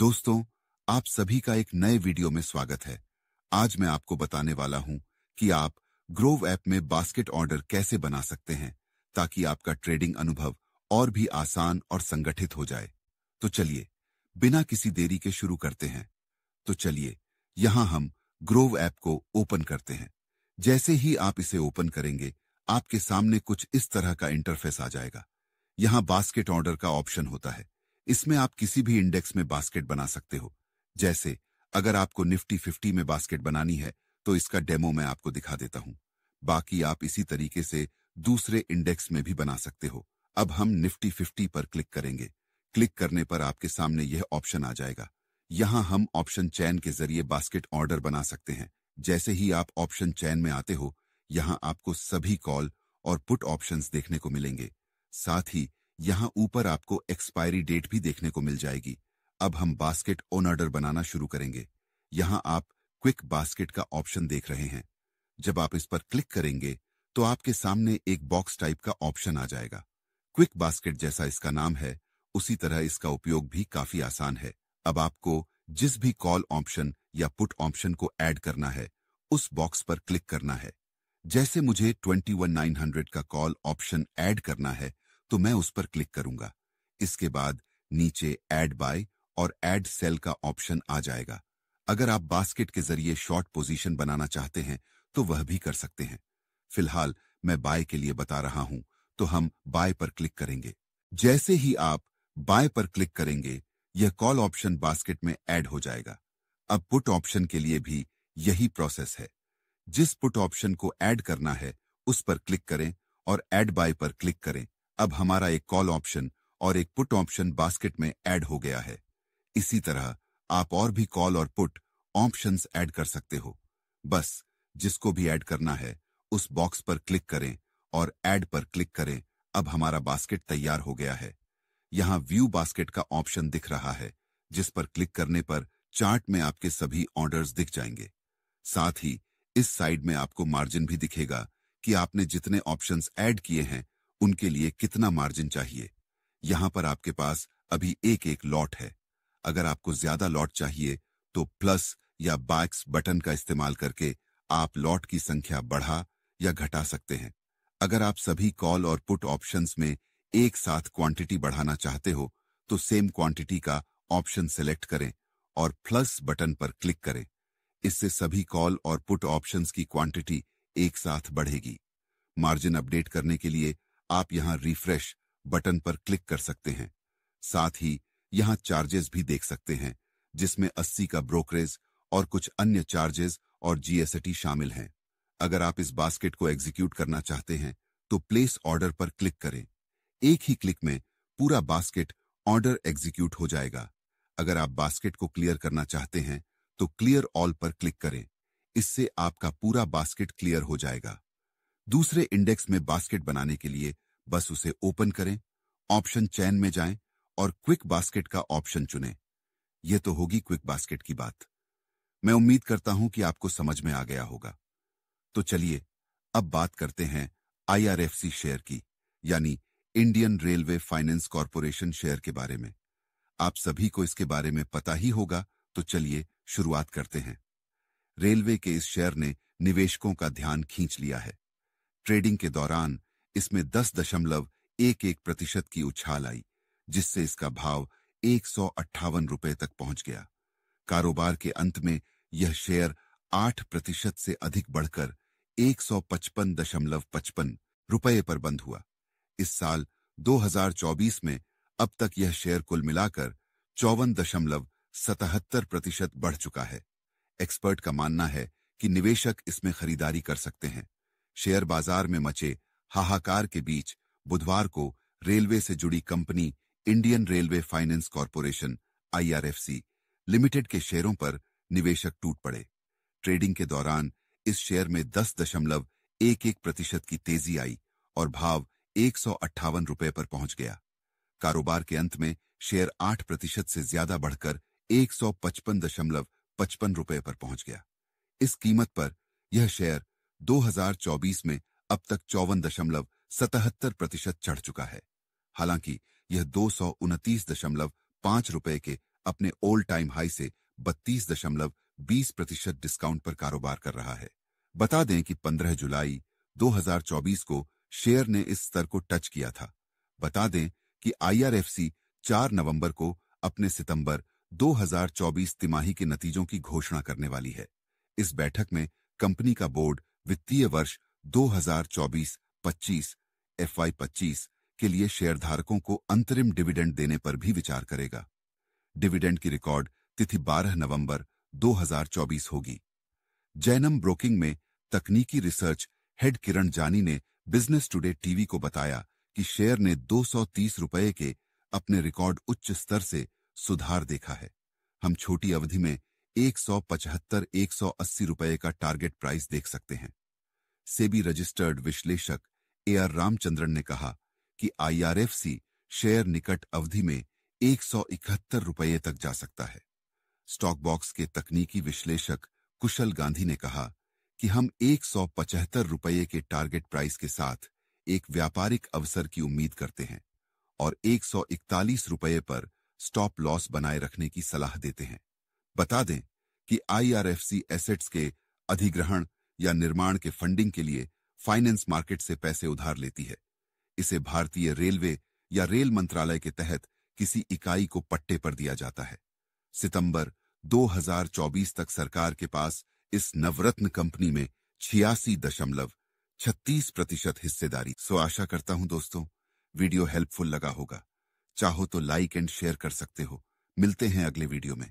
दोस्तों आप सभी का एक नए वीडियो में स्वागत है आज मैं आपको बताने वाला हूं कि आप ग्रोव ऐप में बास्केट ऑर्डर कैसे बना सकते हैं ताकि आपका ट्रेडिंग अनुभव और भी आसान और संगठित हो जाए तो चलिए बिना किसी देरी के शुरू करते हैं तो चलिए यहां हम ग्रोव ऐप को ओपन करते हैं जैसे ही आप इसे ओपन करेंगे आपके सामने कुछ इस तरह का इंटरफेस आ जाएगा यहाँ बास्केट ऑर्डर का ऑप्शन होता है इसमें आप किसी भी इंडेक्स में बास्केट बना सकते हो जैसे अगर आपको निफ्टी फिफ्टी में बास्केट बनानी है तो इसका डेमो मैं आपको दिखा देता हूं बाकी आप इसी तरीके से दूसरे इंडेक्स में भी बना सकते हो अब हम निफ्टी फिफ्टी पर क्लिक करेंगे क्लिक करने पर आपके सामने यह ऑप्शन आ जाएगा यहां हम ऑप्शन चैन के जरिए बास्केट ऑर्डर बना सकते हैं जैसे ही आप ऑप्शन चैन में आते हो यहां आपको सभी कॉल और पुट ऑप्शंस देखने को मिलेंगे साथ ही यहाँ ऊपर आपको एक्सपायरी डेट भी देखने को मिल जाएगी अब हम बास्केट ऑन ऑर्डर बनाना शुरू करेंगे यहाँ आप क्विक बास्केट का ऑप्शन देख रहे हैं जब आप इस पर क्लिक करेंगे तो आपके सामने एक बॉक्स टाइप का ऑप्शन आ जाएगा क्विक बास्केट जैसा इसका नाम है उसी तरह इसका उपयोग भी काफी आसान है अब आपको जिस भी कॉल ऑप्शन या पुट ऑप्शन को ऐड करना है उस बॉक्स पर क्लिक करना है जैसे मुझे 21900 का कॉल ऑप्शन ऐड करना है तो मैं उस पर क्लिक करूंगा इसके बाद नीचे एड बाय और एड सेल का ऑप्शन आ जाएगा अगर आप बास्केट के जरिए शॉर्ट पोजीशन बनाना चाहते हैं तो वह भी कर सकते हैं फिलहाल मैं बाय के लिए बता रहा हूं तो हम बाय पर क्लिक करेंगे जैसे ही आप बाय पर क्लिक करेंगे यह कॉल ऑप्शन बास्केट में ऐड हो जाएगा अब पुट ऑप्शन के लिए भी यही प्रोसेस है जिस पुट ऑप्शन को ऐड करना है उस पर क्लिक करें और ऐड बाय पर क्लिक करें अब हमारा एक कॉल ऑप्शन और एक पुट ऑप्शन बास्केट में ऐड हो गया है इसी तरह आप और भी कॉल और पुट ऑप्शंस ऐड कर सकते हो बस जिसको भी ऐड करना है उस बॉक्स पर क्लिक करें और ऐड पर क्लिक करें अब हमारा बास्केट तैयार हो गया है यहां व्यू बास्केट का ऑप्शन दिख रहा है जिस पर क्लिक करने पर चार्ट में आपके सभी ऑर्डर्स दिख जाएंगे साथ ही इस साइड में आपको मार्जिन भी दिखेगा कि आपने जितने ऑप्शंस ऐड किए हैं उनके लिए कितना मार्जिन चाहिए यहां पर आपके पास अभी एक एक लॉट है अगर आपको ज्यादा लॉट चाहिए तो प्लस या बैक्स बटन का इस्तेमाल करके आप लॉट की संख्या बढ़ा या घटा सकते हैं अगर आप सभी कॉल और पुट ऑप्शंस में एक साथ क्वांटिटी बढ़ाना चाहते हो तो सेम क्वांटिटी का ऑप्शन सेलेक्ट करें और प्लस बटन पर क्लिक करें इससे सभी कॉल और पुट ऑप्शंस की क्वांटिटी एक साथ बढ़ेगी मार्जिन अपडेट करने के लिए आप यहां रिफ्रेश बटन पर क्लिक कर सकते हैं साथ ही यहां चार्जेस भी देख सकते हैं जिसमें 80 का ब्रोकरेज और कुछ अन्य चार्जेस और जीएसटी शामिल हैं अगर आप इस बास्केट को एग्जीक्यूट करना चाहते हैं तो प्लेस ऑर्डर पर क्लिक करें एक ही क्लिक में पूरा बास्केट ऑर्डर एग्जीक्यूट हो जाएगा अगर आप बास्केट को क्लियर करना चाहते हैं तो क्लियर ऑल पर क्लिक करें इससे आपका पूरा बास्केट क्लियर हो जाएगा दूसरे इंडेक्स में बास्केट बनाने के लिए बस उसे ओपन करें ऑप्शन चयन में जाएं और क्विक बास्केट का ऑप्शन चुनें। यह तो होगी क्विक बास्केट की बात मैं उम्मीद करता हूं कि आपको समझ में आ गया होगा तो चलिए अब बात करते हैं आईआरएफसी शेयर की यानी Indian Railway Finance Corporation share के बारे में आप सभी को इसके बारे में पता ही होगा तो चलिए शुरुआत करते हैं रेलवे के इस शेयर ने निवेशकों का ध्यान खींच लिया है ट्रेडिंग के दौरान इसमें दस दशमलव एक एक प्रतिशत की उछाल आई जिससे इसका भाव एक सौ अट्ठावन रुपये तक पहुंच गया कारोबार के अंत में यह शेयर आठ प्रतिशत से अधिक बढ़कर एक सौ पचपन दशमलव पचपन रुपये पर बंद हुआ इस साल 2024 में अब तक यह शेयर कुल मिलाकर चौवन दशमलव सतहत्तर प्रतिशत बढ़ चुका है एक्सपर्ट का मानना है कि निवेशक इसमें खरीदारी कर सकते हैं शेयर बाजार में मचे हाहाकार के बीच बुधवार को रेलवे से जुड़ी company Indian Railway Finance Corporation IRFC limited के शेयरों पर निवेशक टूट पड़े ट्रेडिंग के दौरान इस शेयर में दस दशमलव एक एक प्रतिशत की तेजी आई और भाव एक सौ अट्ठावन रुपये पर पहुंच गया कारोबार के अंत में शेयर आठ प्रतिशत से ज्यादा बढ़कर एक सौ पचपन दशमलव पचपन रुपये पर पहुंच गया इस कीमत पर यह शेयर 2024 में अब तक चौवन दशमलव सतहत्तर प्रतिशत चढ़ चुका है हालांकि यह दो सौ उनतीस दशमलव पांच रुपए के अपने ओल्ड टाइम हाई से बत्तीस दशमलव बीस प्रतिशत डिस्काउंट पर कारोबार कर रहा है बता दें कि 15 जुलाई 2024 को शेयर ने इस स्तर को टच किया था बता दें कि आईआरएफसी 4 नवंबर को अपने सितंबर 2024 तिमाही के नतीजों की घोषणा करने वाली है इस बैठक में कंपनी का बोर्ड वित्तीय वर्ष 2024-25 एफवाई 25 के लिए शेयरधारकों को अंतरिम डिविडेंड देने पर भी विचार करेगा डिविडेंड की रिकॉर्ड तिथि 12 नवंबर 2024 होगी जैनम ब्रोकिंग में तकनीकी रिसर्च हेड किरण जानी ने बिजनेस टुडे टीवी को बताया कि शेयर ने दो रुपए के अपने रिकॉर्ड उच्च स्तर से सुधार देखा है हम छोटी अवधि में 175-180 रुपए का टारगेट प्राइस देख सकते हैं सेबी रजिस्टर्ड विश्लेषक ए आर रामचंद्रन ने कहा कि आईआरएफसी शेयर निकट अवधि में इकहत्तर रुपए तक जा सकता है स्टॉक बॉक्स के तकनीकी विश्लेषक कुशल गांधी ने कहा कि हम पचहत्तर रुपए के टारगेट प्राइस के साथ एक व्यापारिक अवसर की उम्मीद करते हैं और इकतालीस रुपए पर स्टॉप लॉस बनाए रखने की सलाह देते हैं बता दें कि आईआरएफसी एसेट्स के अधिग्रहण या निर्माण के फंडिंग के लिए फाइनेंस मार्केट से पैसे उधार लेती है इसे भारतीय रेलवे या रेल मंत्रालय के तहत किसी इकाई को पट्टे पर दिया जाता है सितंबर 2024 तक सरकार के पास इस नवरत्न कंपनी में छियासी दशमलव छत्तीस प्रतिशत हिस्सेदारी सो आशा करता हूं दोस्तों वीडियो हेल्पफुल लगा होगा चाहो तो लाइक एंड शेयर कर सकते हो मिलते हैं अगले वीडियो में